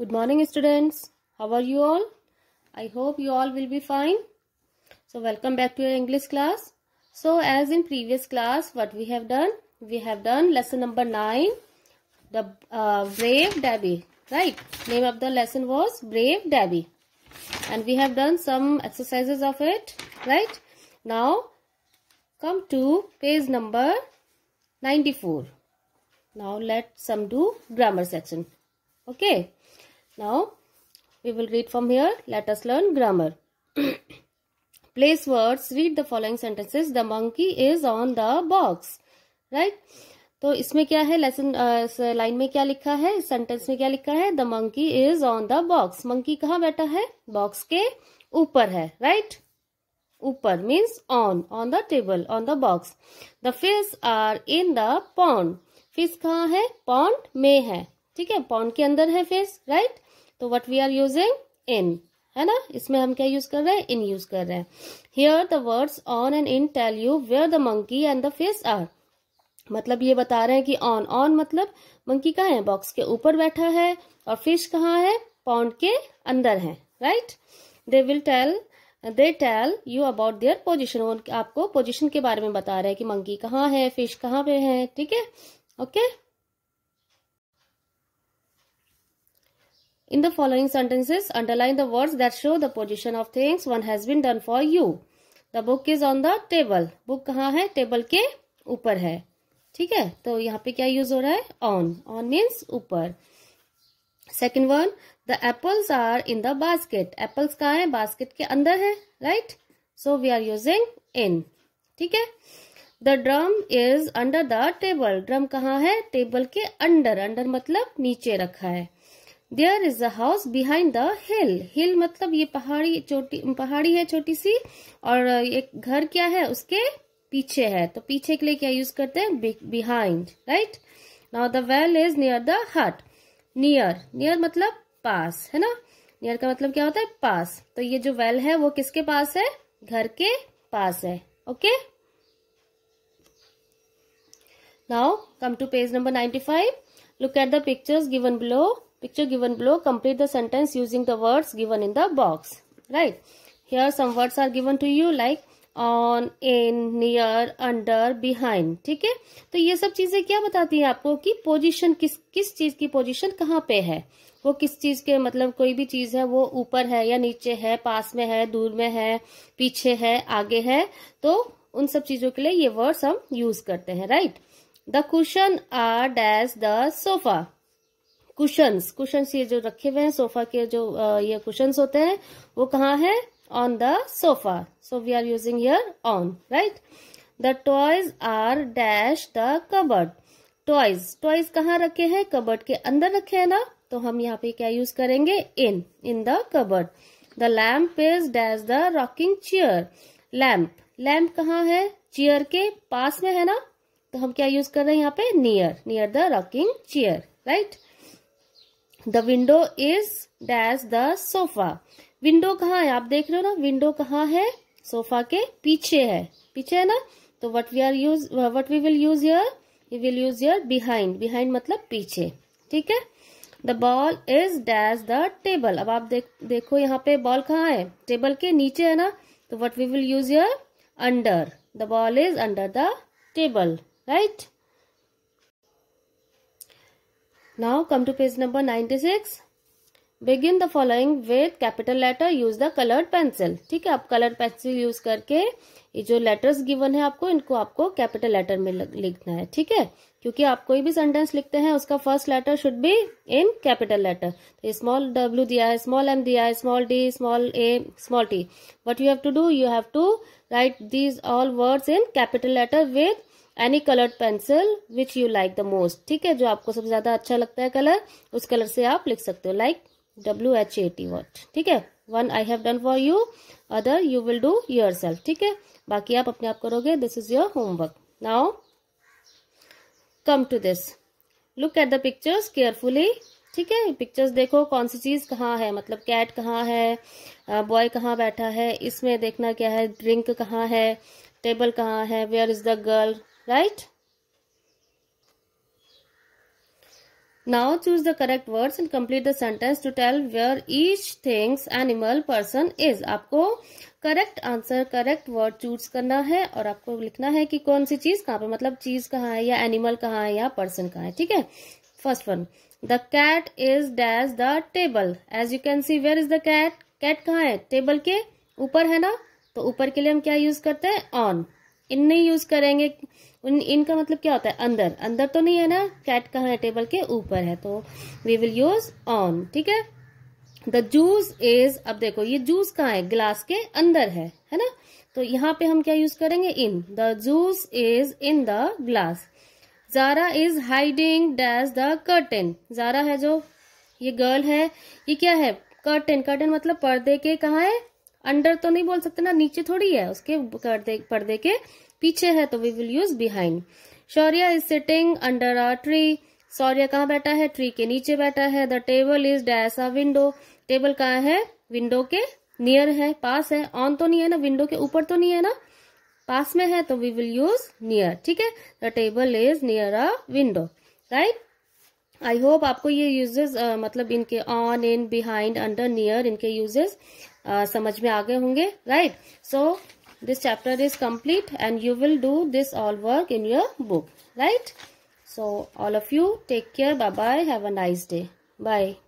Good morning students. How are you all? I hope you all will be fine. So welcome back to your English class. So as in previous class what we have done? We have done lesson number 9. The uh, Brave Debbie. Right. Name of the lesson was Brave Debbie, And we have done some exercises of it. Right. Now come to page number 94. Now let some do grammar section. Okay. Now, we will read from here. Let us learn grammar. Place words. Read the following sentences. The monkey is on the box. Right? तो इसमें क्या है lesson uh, line में क्या लिखा है इस sentence में क्या लिखा है the monkey is on the box monkey कहाँ बैठा है बॉक्स के ऊपर है राइट ऊपर means on on the table on the box the fish are in the pond fish कहाँ है पॉन्ड में है ठीक है पॉन के अंदर है फेस राइट तो what we are using in है ना इसमें हम क्या यूज कर रहे हैं इन यूज कर रहे हैं here the words on and in tell you where the monkey and the fish are मतलब ये बता रहे हैं कि ऑन ऑन मतलब मंकी कहा है बॉक्स के ऊपर बैठा है और फिश कहाँ है पॉन्ड के अंदर है right they will tell they tell you about their position आपको पोजिशन के बारे में बता रहे हैं कि मंकी कहाँ है फिश कहाँ पे है ठीक है okay okay? In the following sentences, underline the words that show the position of things one has been done for you. The book is on the table. Book कहाँ है टेबल के ऊपर है ठीक है तो यहाँ पे क्या यूज हो रहा है ऑन ऑन मीन्स ऊपर second one the apples are in the basket apples कहाँ है बास्केट के अंदर है right so we are using in ठीक है the drum is under the table drum कहाँ है टेबल के अंडर अंडर मतलब नीचे रखा है there is a house behind the hill hill मतलब ये पहाड़ी छोटी पहाड़ी है छोटी सी और एक घर क्या है उसके पीछे है तो पीछे के लिए क्या यूज करते हैं behind right now the well is near the hut near near मतलब पास है ना नियर का मतलब क्या होता है पास तो ये जो वेल है वो किसके पास है घर के पास है okay now come to page number ninety five look at the pictures given below Picture given below, complete the sentence using the words given in the box. Right. Here some words are given to you like on in near under behind ठीक है तो ये सब चीजें क्या बताती हैं आपको कि पोजिशन किस किस चीज की पोजिशन कहाँ पे है वो किस चीज के मतलब कोई भी चीज है वो ऊपर है या नीचे है पास में है दूर में है पीछे है आगे है तो उन सब चीजों के लिए ये वर्ड्स हम यूज करते हैं right the cushion are dash the sofa cushions cushions ये जो रखे हुए हैं सोफा के जो ये कुशंस होते हैं वो कहाँ है on the sofa so we are using here on right the toys are dash the cupboard toys toys कहाँ रखे हैं कबर्ड के अंदर रखे हैं ना तो हम यहाँ पे क्या यूज करेंगे in in the cupboard the lamp is dash the rocking chair lamp lamp कहाँ है चेयर के पास में है ना तो हम क्या यूज कर रहे हैं यहाँ पे near near the rocking chair right the window is dash the sofa window कहाँ है आप देख रहे हो ना विंडो कहाँ है सोफा के पीछे है पीछे है ना तो what we are use what we will use here you will use here behind behind मतलब पीछे ठीक है the ball is dash the table अब आप देख देखो यहाँ पे बॉल कहाँ है टेबल के नीचे है ना तो what we will use here under the ball is under the table right now come to page number 96 begin the following with capital letter use the colored pencil ठीक है आप colored pencil use करके ये जो letters given है आपको इनको आपको capital letter में लिखना है ठीक है क्योंकि आप कोई भी sentence लिखते हैं उसका first letter should be in capital letter तो small w दिया है small m दिया है small d small a small t what you have to do you have to write these all words in capital letter with any coloured pencil which you like the most ठीक है जो आपको सबसे ज़्यादा अच्छा लगता है कलर उस कलर से आप लिख सकते हो like W H A T what ठीक है one I have done for you other you will do yourself ठीक है बाकी आप अपने आप करोगे this is your homework now come to this look at the pictures carefully ठीक है पिक्चर्स देखो कौन सी चीज़ कहाँ है मतलब कैट कहाँ है बॉय uh, कहाँ बैठा है इसमें देखना क्या है ड्रिंक कहाँ है टेबल कहाँ है where is the girl right now choose the correct words and complete the sentence to tell where each things animal person is aapko correct answer correct word choose करना है और आपको लिखना है कि कौन सी चीज कहाँ पे मतलब चीज कहाँ है या एनिमल कहाँ है या पर्सन कहाँ है ठीक है first one the cat is dash the table as you can see where is the cat cat कहाँ है टेबल के ऊपर है ना तो ऊपर के लिए हम क्या यूज करते हैं ऑन इन नहीं यूज करेंगे इन, इनका मतलब क्या होता है अंदर अंदर तो नहीं है ना कैट कहाँ है टेबल के ऊपर है तो वी विल यूज ऑन ठीक है द जूस इज अब देखो ये जूस कहाँ है ग्लास के अंदर है है ना तो यहाँ पे हम क्या यूज करेंगे in the juice is in the glass Zara is hiding dash the curtain Zara है जो ये गर्ल है ये क्या है कर्टन कर्टन मतलब पर्दे के कहा है अंडर तो नहीं बोल सकते ना नीचे थोड़ी है उसके पर्दे पर्दे के पीछे है तो we will use behind Shaurya is sitting under a tree Shaurya कहाँ बैठा है ट्री के नीचे बैठा है the table is dash a window table कहाँ है विंडो के नियर है पास है ऑन तो नहीं है ना विंडो के ऊपर तो नहीं है ना पास में है तो वी विल यूज नियर ठीक है the table is near a window right I hope आपको ये यूजेस uh, मतलब इनके on in behind under near इनके यूजेस समझ में आ गए होंगे right so this chapter is complete and you will do this all work in your book right so all of you take care bye bye have a nice day bye